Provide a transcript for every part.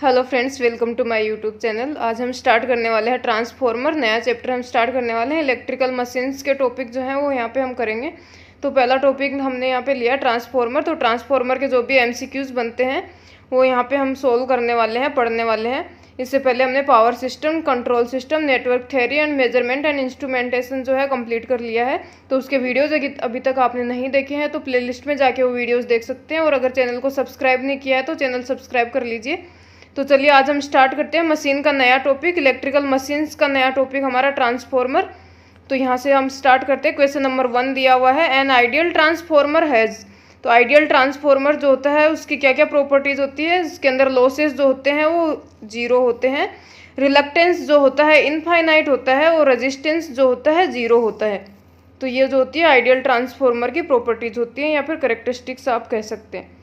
hello friends welcome to my YouTube channel आज हम start करने वाले हैं ट्रांसफॉर्मर नया चैप्टर हम स्टार्ट करने वाले हैं इलेक्ट्रिकल मशीन्स के टॉपिक जो हैं वो यहाँ पे हम करेंगे तो पहला टॉपिक हमने यहाँ पे लिया ट्रांसफॉर्मर तो ट्रांसफॉर्मर के जो भी एमसीक्यूज बनते हैं वो यहाँ पर हम सोल्व करने वाले हैं पढ़ने वाले हैं इससे पहले हमने power system control system network theory and measurement and instrumentation जो है कंप्लीट कर लिया है तो उसके वीडियोज अभी तक आपने नहीं देखे हैं तो प्लेलिस्ट में जाके वो वीडियोज़ देख सकते हैं और अगर चैनल को सब्सक्राइब नहीं किया है तो चैनल सब्सक्राइब कर लीजिए तो चलिए आज हम स्टार्ट करते हैं मशीन का नया टॉपिक इलेक्ट्रिकल मशीन्स का नया टॉपिक हमारा ट्रांसफॉर्मर तो यहाँ से हम स्टार्ट करते हैं क्वेश्चन नंबर वन दिया हुआ है एन आइडियल ट्रांसफॉर्मर हैज़ तो आइडियल ट्रांसफॉर्मर जो होता है उसकी क्या क्या प्रॉपर्टीज़ होती है इसके अंदर लॉसेज जो होते हैं वो जीरो होते हैं रिलक्टेंस जो होता है इनफाइनाइट होता है और रजिस्टेंस जो होता है जीरो होता है तो ये जो होती है आइडियल ट्रांसफॉर्मर की प्रॉपर्टीज़ होती हैं या फिर करेक्टरिस्टिक्स आप कह सकते हैं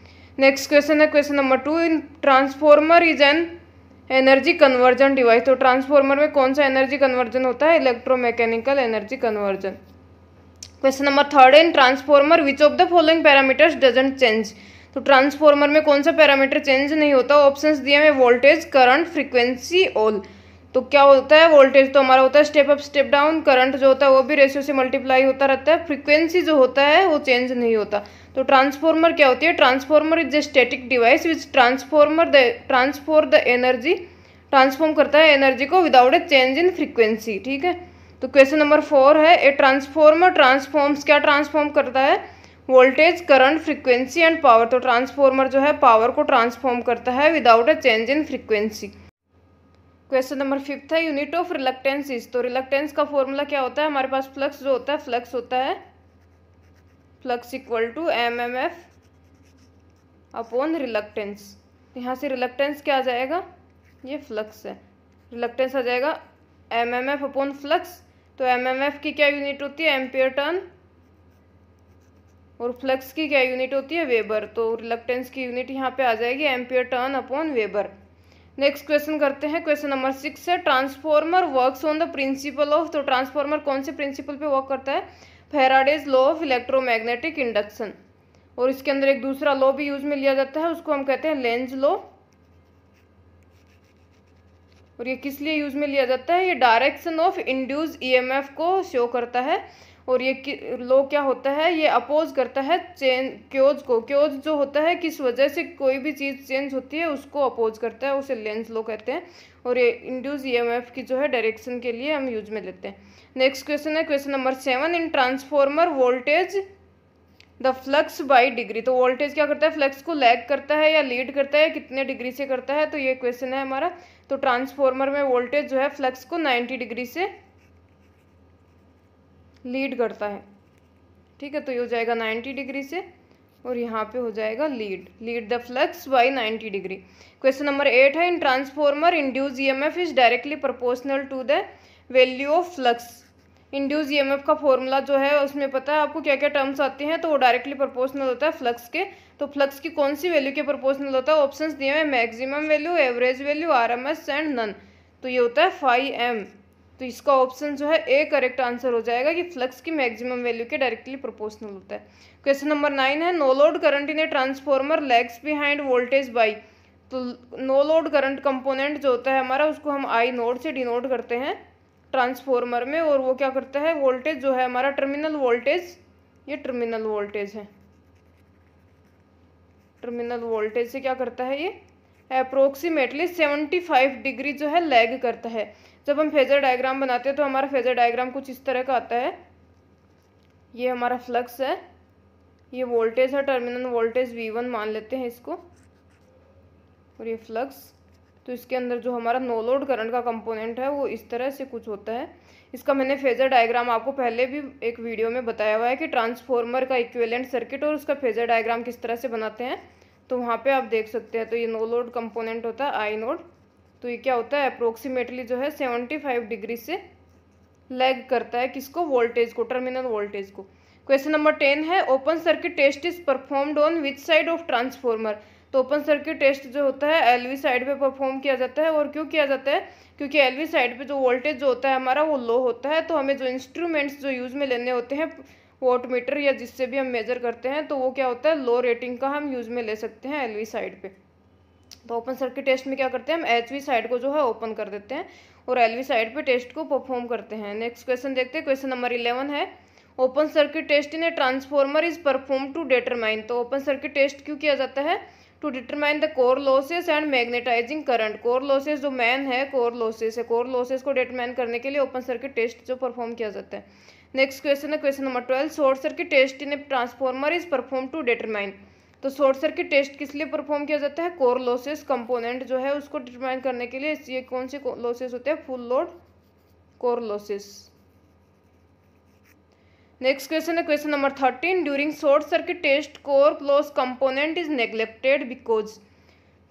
नेक्स्ट क्वेश्चन है question number two in transformer is an energy conversion device तो ट्रांसफॉर्मर में कौन सा एनर्जी कन्वर्जन होता है electromechanical energy conversion question number third in transformer which of the following parameters doesn't change तो ट्रांसफॉर्मर में कौन सा पैरामीटर चेंज नहीं होता ऑप्शन दिए हैं वोल्टेज करंट फ्रिक्वेंसी ऑल तो क्या होता है वोल्टेज तो हमारा होता है step up step down current जो होता है वो भी रेशियो से मल्टीप्लाई होता रहता है फ्रीक्वेंसी जो होता है वो चेंज नहीं होता तो ट्रांसफॉर्मर क्या होती है transformer is a static device which transformer the transform the energy transform करता है एनर्जी को without a change in frequency ठीक है तो क्वेश्चन नंबर फोर है ए ट्रांसफॉर्मर ट्रांसफॉर्म्स क्या ट्रांसफॉर्म करता है voltage current frequency and power तो ट्रांसफॉर्मर जो है पावर को ट्रांसफॉर्म करता है without a change in frequency question number fifth है यूनिट ऑफ रिलक्टेंसीज तो रिलक्टेंस का फॉर्मूला क्या होता है हमारे पास फ्लक्स जो होता है फ्लक्स होता है flux equal to M M F upon reluctance यहाँ से रिलक्टेंस क्या आ जाएगा ये फ्लक्स है रिलक्टेंस आ जाएगा M M F upon flux तो एम एम एफ की क्या यूनिट होती है एम्पियर टर्न और फ्लक्स की क्या यूनिट होती है वेबर तो रिलक्टेंस की यूनिट यहाँ पे आ जाएगी ampere turn upon weber next question करते हैं क्वेश्चन नंबर सिक्स है transformer works on the principle of तो ट्रांसफॉर्मर कौन से प्रिंसिपल पे वर्क करता है Faraday's law of electromagnetic induction और इसके अंदर एक दूसरा लॉ भी यूज में लिया जाता है उसको हम कहते हैं लेंज लॉ और ये किस लिए यूज में लिया जाता है ये डायरेक्शन ऑफ इंड्यूस ई को शो करता है और ये लो क्या होता है ये अपोज करता है चेंज क्योज को क्योज जो होता है किस वजह से कोई भी चीज़ चेंज होती है उसको अपोज करता है उसे लेंस लो कहते हैं और ये इंड्यूस ईएमएफ की जो है डायरेक्शन के लिए हम यूज में लेते हैं नेक्स्ट क्वेश्चन है question number seven in transformer voltage the flux by degree तो वोल्टेज क्या करता है फ्लक्स को लैग करता है या लीड करता है कितने डिग्री से करता है तो ये क्वेश्चन है हमारा तो ट्रांसफॉर्मर में वोल्टेज जो है फ्लक्स को नाइन्टी डिग्री से लीड करता है ठीक है तो ये हो जाएगा नाइन्टी डिग्री से और यहाँ पे हो जाएगा lead lead the flux by 90 degree question number eight है in transformer induce EMF e is directly proportional to the value of flux induce EMF e का फॉर्मूला जो है उसमें पता है आपको क्या क्या टर्म्स आते हैं तो वो डायरेक्टली प्रपोर्सनल होता है फ्लक्स के तो फ्लक्स की कौन सी वैल्यू के प्रपोर्सनल होता है ऑप्शन दिए हुए मैक्सिमम वैल्यू एवरेज वैल्यू एस एंड नन तो ये होता है फाइव एम तो इसका ऑप्शन जो है ए करेक्ट आंसर हो जाएगा कि फ्लक्स की मैक्सिमम वैल्यू के डायरेक्टली प्रोपोर्शनल होता है क्वेश्चन नंबर नाइन है no load current in a transformer lags behind voltage by तो नो लोड करंट कंपोनेंट जो होता है हमारा उसको हम आई नोड से डिनोट करते हैं ट्रांसफॉर्मर में और वो क्या करता है वोल्टेज जो है हमारा टर्मिनल वोल्टेज ये टर्मिनल वोल्टेज है टर्मिनल वोल्टेज से क्या करता है ये अप्रोक्सीमेटली सेवेंटी फाइव डिग्री जो है लैग करता है जब हम फेजर डायग्राम बनाते हैं तो हमारा फेजर डायग्राम कुछ इस तरह का आता है ये हमारा फ्लक्स है ये वोल्टेज है टर्मिनल वोल्टेज वी वन मान लेते हैं इसको और ये फ्लक्स तो इसके अंदर जो हमारा नो लोड करंट का कंपोनेंट है वो इस तरह से कुछ होता है इसका मैंने फेजर डायग्राम आपको पहले भी एक वीडियो में बताया हुआ है कि ट्रांसफॉर्मर का इक्विवेलेंट सर्किट और उसका फेजर डायग्राम किस तरह से बनाते हैं तो वहाँ पे आप देख सकते हैं तो ये नो लोड कंपोनेंट होता है आई नोड तो ये क्या होता है अप्रोक्सीमेटली जो है सेवेंटी फाइव डिग्री से लैग करता है किसको वोल्टेज को टर्मिनल वोल्टेज को क्वेश्चन नंबर टेन है open circuit test is performed on which side of transformer तो ओपन सर्किट टेस्ट जो होता है एलवी साइड पे परफॉर्म किया जाता है और क्यों किया जाता है क्योंकि एलवी साइड पे जो वोल्टेज जो होता है हमारा वो लो होता है तो हमें जो इंस्ट्रूमेंट्स जो यूज़ में लेने होते हैं वोट मीटर या जिससे भी हम मेजर करते हैं तो वो क्या होता है लो रेटिंग का हम यूज़ में ले सकते हैं वी साइड पर तो ओपन सर्किट टेस्ट में क्या करते हैं हम एच साइड को जो है ओपन कर देते हैं और एल साइड पे टेस्ट को परफॉर्म करते हैं नेक्स्ट क्वेश्चन देखते हैं क्वेश्चन नंबर इलेवन है open circuit test in a transformer is perform to determine तो ओपन सर्किट टेस्ट क्यों किया जाता है to determine the core losses and magnetizing current core losses जो मैन है कोर लॉसेस है कोर लॉसेस को डिटरमाइन करने के लिए ओपन सर्किट टेस्ट जो परफॉर्म किया जाता है नेक्स्ट क्वेश्चन है question number twelve short circuit test in a transformer is perform to determine तो शॉर्ट सर्किट टेस्ट किस लिए परफॉर्म किया जाता है कोर लॉसेस कंपोनेंट जो है उसको डिटरमाइन करने के लिए ये कौन से लॉसेस होते हैं full load core losses next question है question number thirteen during short circuit test core loss component is neglected because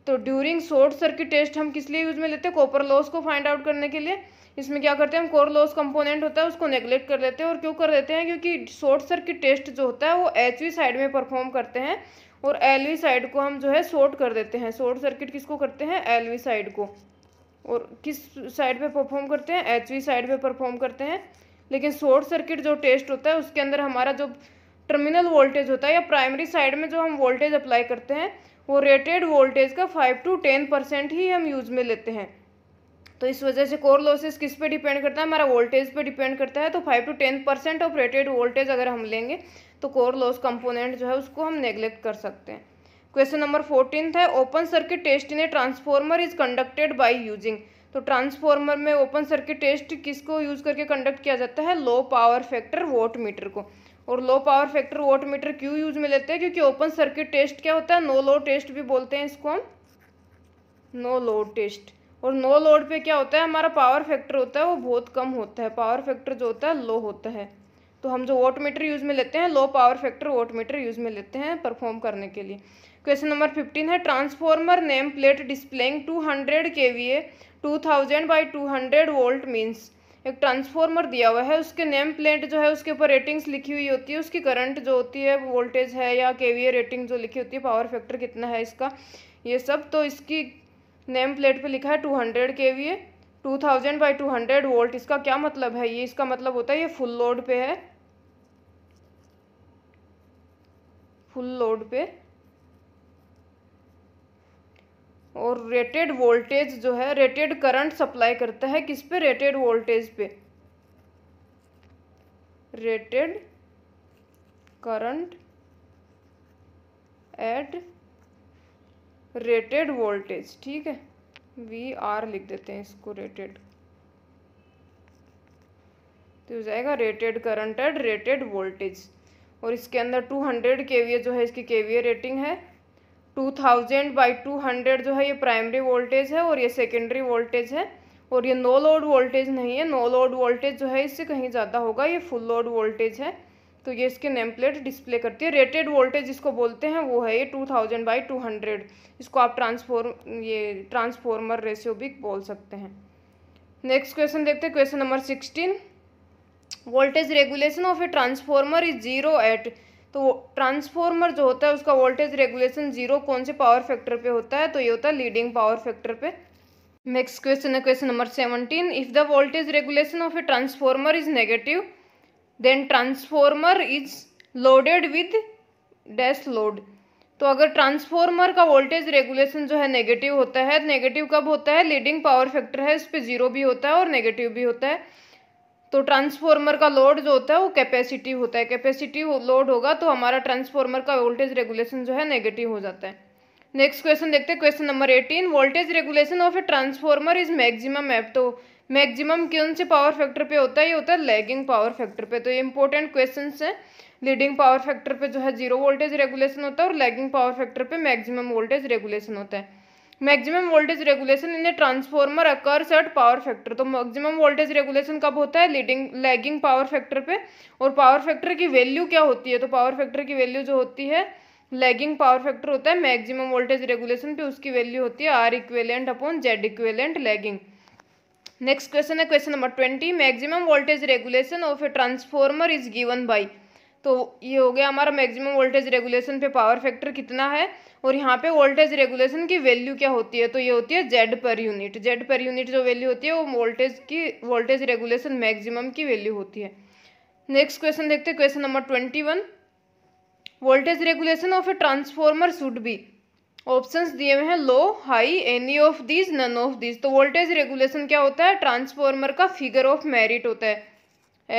तो ड्यूरिंग शॉर्ट सर्किट टेस्ट हम किस लिए यूज में लेते हैं कॉपर लॉस को फाइंड आउट करने के लिए इसमें क्या करते हैं हम कोर लॉस कंपोनेंट होता है उसको नेग्लेक्ट कर लेते हैं और क्यों कर लेते हैं क्योंकि शॉर्ट सर्किट टेस्ट जो होता है वो एच साइड में परफॉर्म करते हैं और एलवी साइड को हम जो है शॉर्ट कर देते हैं शॉर्ट सर्किट किसको करते हैं एलवी साइड को और किस साइड पे परफॉर्म करते हैं एचवी साइड पे परफॉर्म करते हैं लेकिन शॉर्ट सर्किट जो टेस्ट होता है उसके अंदर हमारा जो टर्मिनल वोल्टेज होता है या प्राइमरी साइड में जो हम वोल्टेज अप्लाई करते हैं वो रेटेड वोल्टेज का फाइव टू टेन परसेंट ही हम यूज में लेते हैं तो इस वजह से कोर लॉसेस किस पे डिपेंड करता है हमारा वोल्टेज पे डिपेंड करता है तो five to ten percent of rated voltage अगर हम लेंगे तो कोर लॉस कंपोनेंट जो है उसको हम नेग्लेक्ट कर सकते हैं क्वेश्चन नंबर फोर्टीन है open circuit test in a transformer is conducted by using तो ट्रांसफॉर्मर में ओपन सर्किट टेस्ट किसको यूज़ करके कंडक्ट किया जाता है low power factor watt meter को और low power factor watt meter क्यों यूज में लेते हैं क्योंकि ओपन सर्किट टेस्ट क्या होता है नो लो टेस्ट भी बोलते हैं इसको हम नो लो टेस्ट और नो लोड पे क्या होता है हमारा पावर फैक्टर होता है वो बहुत कम होता है पावर फैक्टर जो होता है लो होता है तो हम जो वोट मीटर यूज़ में लेते हैं low power factor watt meter use में लेते हैं परफॉर्म करने के लिए क्वेश्चन नंबर फिफ्टीन है transformer name plate displaying two hundred K V A two thousand by two hundred volt means एक ट्रांसफॉर्मर दिया हुआ है उसके नेम प्लेट जो है उसके ऊपर रेटिंग्स लिखी हुई होती है उसकी करंट जो होती है वोल्टेज है या के वी ए रेटिंग जो लिखी होती है पावर फैक्टर कितना है इसका ये सब तो इसकी नेम प्लेट पे लिखा है two hundred K V two thousand by two hundred volt इसका क्या मतलब है ये इसका मतलब होता है ये फुल लोड पे है फुल लोड पे और रेटेड वोल्टेज जो है रेटेड करंट सप्लाई करता है किस पे रेटेड वोल्टेज पे rated current at rated voltage ठीक है वी आर लिख देते हैं इसको रेटेड तो हो जाएगा rated current at rated voltage और इसके अंदर टू हंड्रेड के जो है इसकी के रेटिंग है two thousand by two hundred जो है ये प्राइमरी वोल्टेज है और ये सेकेंडरी वोल्टेज है और ये नो लोड वोल्टेज नहीं है नो लोड वोल्टेज जो है इससे कहीं ज़्यादा होगा ये फुल लोड वोल्टेज है तो ये इसके नेम प्लेट डिस्प्ले करती है रेटेड वोल्टेज इसको बोलते हैं वो है ये two thousand by two hundred इसको आप ट्रांसफॉर्म ये ट्रांसफॉर्मर रेशियो भी बोल सकते हैं नेक्स्ट क्वेश्चन देखते हैं question number sixteen voltage regulation of a transformer is zero at तो ट्रांसफॉर्मर जो होता है उसका वोल्टेज रेगुलेशन जीरो कौन से पावर फैक्टर पर होता है तो ये होता है लीडिंग पावर फैक्टर पर नेक्स्ट क्वेश्चन है question number seventeen if the voltage regulation of a transformer is negative then transformer is loaded with dash load तो अगर ट्रांसफॉर्मर का वोल्टेज रेगुलेशन जो है नेगेटिव होता है नेगेटिव कब होता है लीडिंग पावर फैक्टर है इस पर जीरो भी होता है और नेगेटिव भी होता है तो ट्रांसफॉर्मर का लोड जो होता है वो कैपेसिटिव होता है कैपेसिटिव लोड होगा तो हमारा ट्रांसफॉर्मर का वोल्टेज रेगुलेशन जो है नेगेटिव हो जाता है नेक्स्ट क्वेश्चन देखते हैं question number eighteen voltage regulation of a transformer is maximum at तो मैक्सिमम कौन से पावर फैक्टर पे होता है ये होता है लैगिंग पावर फैक्टर पे तो ये इंपॉर्टेंट क्वेश्चन है लीडिंग पावर फैक्टर पे जो है जीरो वोल्टेज रेगुलेशन होता है और लैगिंग पावर फैक्टर पे मैक्सिमम वोल्टेज रेगुलेशन होता है maximum voltage regulation in a transformer occurs at power factor तो मैक्सिमम वोल्टेज रेगुलेशन कब होता है लीडिंग लैगिंग पावर फैक्टर पे और पावर फैक्टर की वैल्यू क्या होती है तो पावर फैक्टर की वैल्यू जो होती है लैगिंग पावर फैक्टर होता है मैक्सिमम वोल्टेज रेगुलेशन पे उसकी वैल्यू होती है R equivalent upon Z equivalent lagging next question है question number twenty maximum voltage regulation of a transformer is given by तो ये हो गया हमारा मैक्सिमम वोल्टेज रेगुलेशन पे पावर फैक्टर कितना है और यहाँ पे वोल्टेज रेगुलेशन की वैल्यू क्या होती है तो ये होती है Z per unit Z per unit जो वैल्यू होती है वो वोल्टेज की वोल्टेज रेगुलेशन मैक्सिमम की वैल्यू होती है नेक्स्ट क्वेश्चन देखते हैं question number twenty one voltage regulation of a transformer should be options दिए हुए हैं low high any of these none of these तो वोल्टेज रेगुलेशन क्या होता है ट्रांसफॉर्मर का फिगर ऑफ मेरिट होता है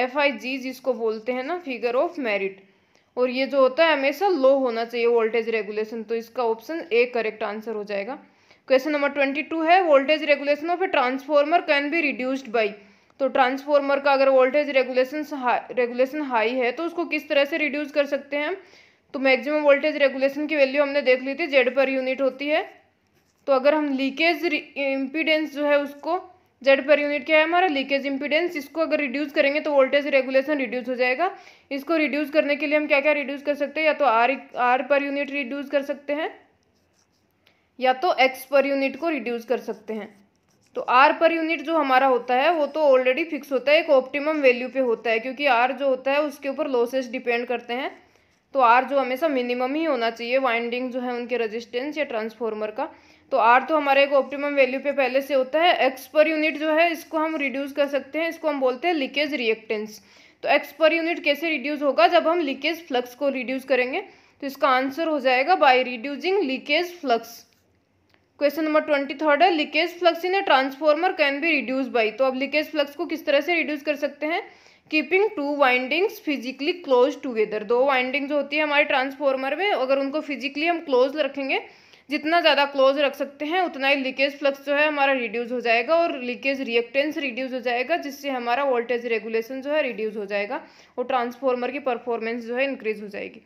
एफ आई जी जिसको बोलते हैं ना फिगर ऑफ मेरिट और ये जो होता है हमेशा लो होना चाहिए वोल्टेज रेगुलेशन तो इसका ऑप्शन ए करेक्ट आंसर हो जाएगा क्वेश्चन नंबर ट्वेंटी टू है voltage regulation of a transformer can be reduced by तो ट्रांसफॉर्मर का अगर वोल्टेज रेगुलेशन रेगुलेशन हाई है तो उसको किस तरह से रिड्यूस कर सकते हैं तो मैक्सिमम वोल्टेज रेगुलेशन की वैल्यू हमने देख ली थी जेड पर यूनिट होती है तो अगर हम लीकेज इम्पीडेंस जो है उसको जेड पर यूनिट क्या है हमारा लीकेज इम्पीडेंस इसको अगर रिड्यूस करेंगे तो वोल्टेज रेगुलेशन रिड्यूस हो जाएगा इसको रिड्यूस करने के लिए हम क्या क्या रिड्यूस कर सकते हैं या तो R R per unit reduce कर सकते हैं या तो एक्स पर यूनिट को रिड्यूस कर सकते हैं तो आर पर यूनिट जो हमारा होता है वो तो ऑलरेडी फिक्स होता है एक ऑप्टिमम वैल्यू पे होता है क्योंकि आर जो होता है उसके ऊपर लॉसेस डिपेंड करते हैं तो आर जो हमेशा मिनिमम ही होना चाहिए वाइंडिंग जो है उनके रजिस्टेंस या ट्रांसफॉर्मर का तो आर तो हमारे एक ऑप्टिमम वैल्यू पे पहले से होता है एक्स पर यूनिट जो है इसको हम रिड्यूस कर सकते हैं इसको हम बोलते हैं लीकेज रिएक्टेंस तो एक्स पर यूनिट कैसे रिड्यूस होगा जब हम लीकेज फ्लक्स को रिड्यूस करेंगे तो इसका आंसर हो जाएगा by reducing leakage flux question number twenty third है leakage flux in a transformer can be reduce by तो अब लीकेज फ्लक्स को किस तरह से रिड्यूस कर सकते हैं keeping two windings physically close together दो वाइंडिंग जो होती है हमारे ट्रांसफॉर्मर में अगर उनको फिजिकली हम क्लोज रखेंगे जितना ज़्यादा क्लोज रख सकते हैं उतना ही लीकेज फ्लक्स जो है हमारा रिड्यूस हो जाएगा और लीकेज रिएक्टेंस रिड्यूस हो जाएगा जिससे हमारा वोल्टेज रेगुलेशन जो है रिड्यूस हो जाएगा और ट्रांसफॉर्मर की परफॉर्मेंस जो है इंक्रीज हो जाएगी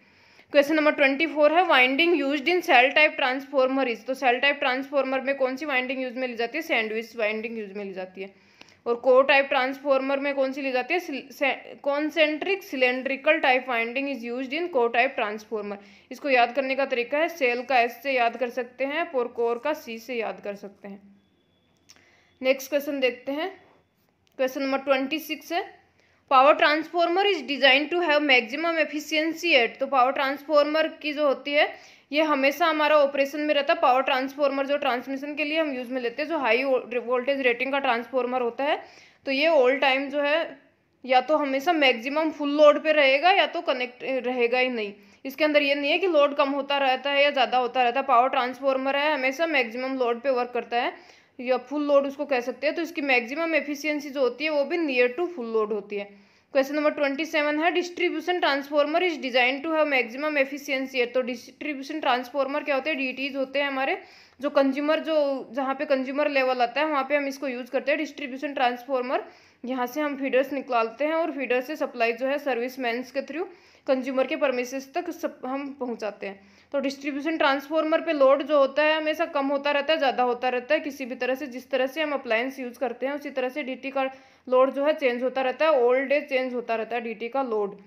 क्वेश्चन नंबर ट्वेंटी फोर है winding use in shell type transformer is तो सेल टाइप ट्रांसफॉर्मर में कौन सी वाइंडिंग यूज में ली जाती है सैंडविच वाइंडिंग यूज में ली जाती है और कोर टाइप ट्रांसफॉर्मर में कौन सी ली जाती है concentric cylindrical type winding is use in core type transformer इसको याद करने का तरीका है सेल का एस से याद कर सकते हैं और कोर का सी से याद कर सकते हैं नेक्स्ट क्वेश्चन देखते हैं क्वेश्चन नंबर ट्वेंटी सिक्स है power transformer is design to have maximum efficiency at तो पावर ट्रांसफार्मर की जो होती है ये हमेशा हमारा ऑपरेशन में रहता है पावर ट्रांसफॉर्मर जो ट्रांसमिशन के लिए हम यूज़ में लेते हैं जो हाई वोल्टेज रेटिंग का ट्रांसफॉर्मर होता है तो ये ऑल टाइम जो है या तो हमेशा मैक्सिमम फुल लोड पे रहेगा या तो कनेक्ट रहेगा ही नहीं इसके अंदर ये नहीं है कि लोड कम होता रहता है या ज़्यादा होता रहता है पावर ट्रांसफॉर्मर है हमेशा मैक्सिमम लोड पे वर्क करता है या फुल लोड उसको कह सकते हैं तो इसकी मैक्सिमम एफिशिएंसी जो होती है वो भी नियर टू फुल लोड होती है क्वेश्चन नंबर ट्वेंटी सेवन है distribution transformer is design to have maximum efficiency है तो डिस्ट्रीब्यूशन ट्रांसफॉर्मर क्या होते हैं डीटीज होते हैं हमारे जो कंज्यूमर जो जहाँ पे कंज्यूमर लेवल आता है वहाँ पे हम इसको यूज़ करते हैं डिस्ट्रीब्यूशन ट्रांसफॉर्मर यहाँ से हम फीडर्स निकालते हैं और फीडर से सप्लाई जो है सर्विस के थ्रू कंज्यूमर के परमिसेस तक सब हम पहुंचाते हैं तो डिस्ट्रीब्यूशन ट्रांसफॉर्मर पे लोड जो होता है हमेशा कम होता रहता है ज़्यादा होता रहता है किसी भी तरह से जिस तरह से हम अप्लायंस यूज़ करते हैं उसी तरह से डी का लोड जो है चेंज होता रहता है ओल्ड एज चेंज होता रहता है डी का लोड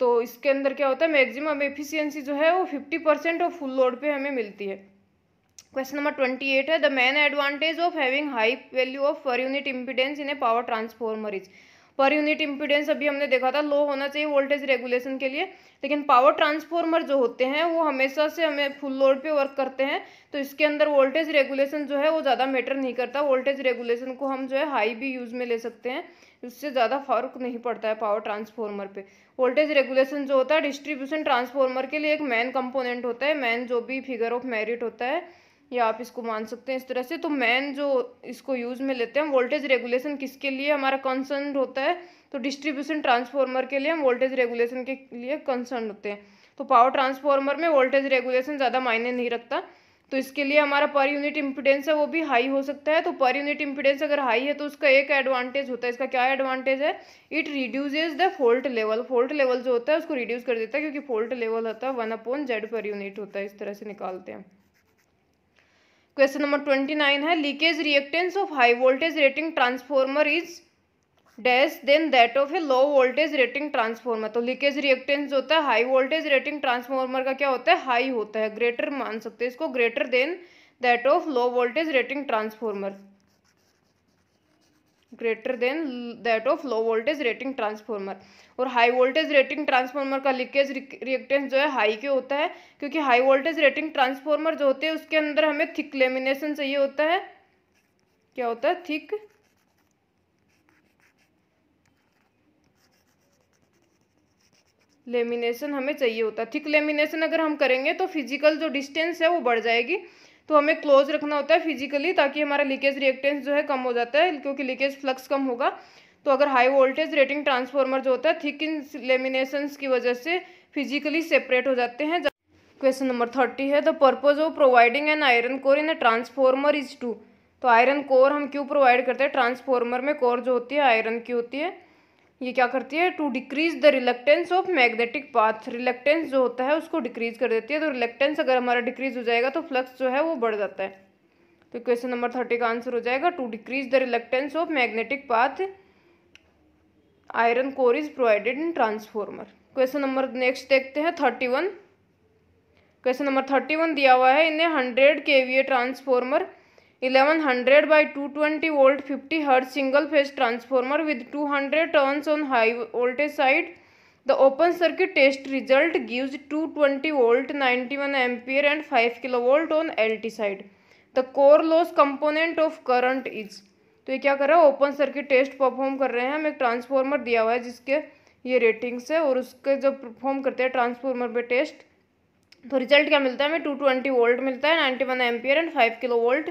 तो इसके अंदर क्या होता है मैगजिमम एफिशियंसी जो है वो फिफ्टी परसेंट और फुल लोड पर हमें मिलती है क्वेश्चन नंबर ट्वेंटी एट है the main advantage of having high value of per unit impedance in a power transformer is per unit impedance अभी हमने देखा था लो होना चाहिए वोल्टेज रेगुलेशन के लिए लेकिन पावर ट्रांसफॉर्मर जो होते हैं वो हमेशा से हमें फुल लोड पे वर्क करते हैं तो इसके अंदर वोल्टेज रेगुलेशन जो है वो ज़्यादा मैटर नहीं करता वोल्टेज रेगुलेशन को हम जो है हाई भी यूज़ में ले सकते हैं उससे ज़्यादा फर्क नहीं पड़ता है पावर ट्रांसफॉर्मर पे वोल्टेज रेगुलेशन जो होता है डिस्ट्रीब्यूशन ट्रांसफॉर्मर के लिए एक मैन कंपोनेंट होता है मैन जो भी फिगर ऑफ मेरिट होता है या आप इसको मान सकते हैं इस तरह से तो मैन जो इसको यूज़ में लेते हैं वोल्टेज रेगुलेशन किसके लिए हमारा कंसर्न होता है तो डिस्ट्रीब्यूशन ट्रांसफार्मर के लिए हम वोल्टेज रेगुलेशन के लिए कंसर्न होते हैं तो पावर ट्रांसफार्मर में वोल्टेज रेगुलेशन ज़्यादा मायने नहीं रखता तो इसके लिए हमारा पर यूनिट इम्पिडेंस है वो भी हाई हो सकता है तो पर यूनिट इम्पिडेंस अगर हाई है तो उसका एक एडवांटेज होता है इसका क्या एडवांटेज है it reduces the fault level fault level जो होता है उसको रिड्यूस कर देता है क्योंकि फॉल्ट लेवल होता है one upon Z per unit होता है इस तरह से निकालते हैं क्वेश्चन नंबर ट्वेंटी नाइन है leakage reactance of high voltage rating transformer is dash than that of a low voltage rating transformer तो लीकेज रिएक्टेंस जो होता है हाई वोल्टेज रेटिंग ट्रांसफॉर्मर का क्या होता है हाई होता है ग्रेटर मान सकते हैं इसको greater than that of low voltage rating transformer greater than that of low voltage rating transformer और हाई वोल्टेज रेटिंग ट्रांसफार्मर का लीकेज रिएक्टेंस जो है हाई के होता है क्योंकि हाई वोल्टेज रेटिंग ट्रांसफार्मर जो होते हैं उसके अंदर हमें थिक लेमिनेशन चाहिए होता है क्या होता है थिक लेमिनेशन हमें चाहिए होता है थिक लेमिनेशन अगर हम करेंगे तो फिजिकल जो डिस्टेंस है वो बढ़ जाएगी तो हमें क्लोज रखना होता है फिजिकली ताकि हमारा लीकेज रिएक्टेंस जो है कम हो जाता है क्योंकि लीकेज फ्लक्स कम होगा तो अगर हाई वोल्टेज रेटिंग ट्रांसफार्मर जो होता है थिक इन लेमिनेशंस की वजह से फिजिकली सेपरेट हो जाते हैं क्वेश्चन नंबर थर्टी है the purpose of providing an iron core in a transformer is to तो आयरन कोर हम क्यों प्रोवाइड करते हैं ट्रांसफार्मर में कोर जो होती है आयरन की होती है ये क्या करती है to decrease the reluctance of magnetic path reluctance जो होता है उसको डिक्रीज कर देती है तो रिलेक्टेंस अगर हमारा डिक्रीज हो जाएगा तो फ्लक्स जो है वो बढ़ जाता है तो क्वेश्चन नंबर थर्टी का आंसर हो जाएगा to decrease the reluctance of magnetic path iron core is provided in transformer question number next देखते हैं thirty one question number thirty one दिया हुआ है इन्हें hundred K V transformer eleven hundred by two twenty volt fifty hertz single phase transformer with two hundred turns on high voltage side the open circuit result gives two twenty volt ninety one ampere and five kilo volt on L T side the core loss component of current is तो ये क्या कर रहा है open circuit test perform कर रहे हैं हम एक ट्रांसफॉर्मर दिया हुआ है जिसके ये रेटिंग्स है और उसके जब परफॉर्म करते हैं ट्रांसफॉर्मर पे टेस्ट तो रिजल्ट क्या मिलता है हमें टू ट्वेंटी वोल्ट मिलता है ninety one ampere and five kilo volt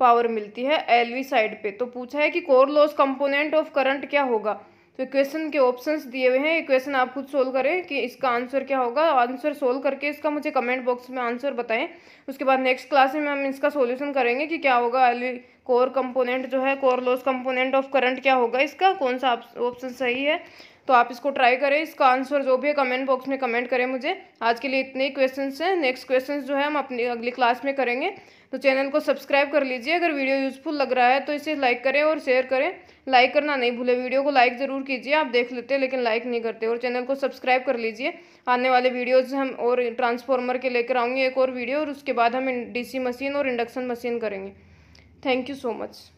power मिलती है वी साइड पे तो पूछा है कि core loss component of current क्या होगा तो इक्वेशन के ऑप्शंस दिए हुए हैं इक्वेशन आप खुद सोल्व करें कि इसका आंसर क्या होगा आंसर सोल्व करके इसका मुझे कमेंट बॉक्स में आंसर बताएं उसके बाद नेक्स्ट क्लास में हम इसका सॉल्यूशन करेंगे कि क्या होगा वी कोर कंपोनेंट जो है core loss component of current क्या होगा इसका कौन सा ऑप्शन सही है तो आप इसको ट्राई करें इसका आंसर जो भी है कमेंट बॉक्स में कमेंट करें मुझे आज के लिए इतने ही क्वेश्चन हैं नेक्स्ट क्वेश्चन जो है हम अपनी अगली क्लास में करेंगे तो चैनल को सब्सक्राइब कर लीजिए अगर वीडियो यूजफुल लग रहा है तो इसे लाइक करें और शेयर करें लाइक करना नहीं भूले वीडियो को लाइक ज़रूर कीजिए आप देख लेते हैं लेकिन लाइक नहीं करते और चैनल को सब्सक्राइब कर लीजिए आने वाले वीडियोज़ हम और ट्रांसफॉर्मर के लेकर आऊँगी एक और वीडियो और उसके बाद हम डी मशीन और इंडक्शन मशीन करेंगे थैंक यू सो मच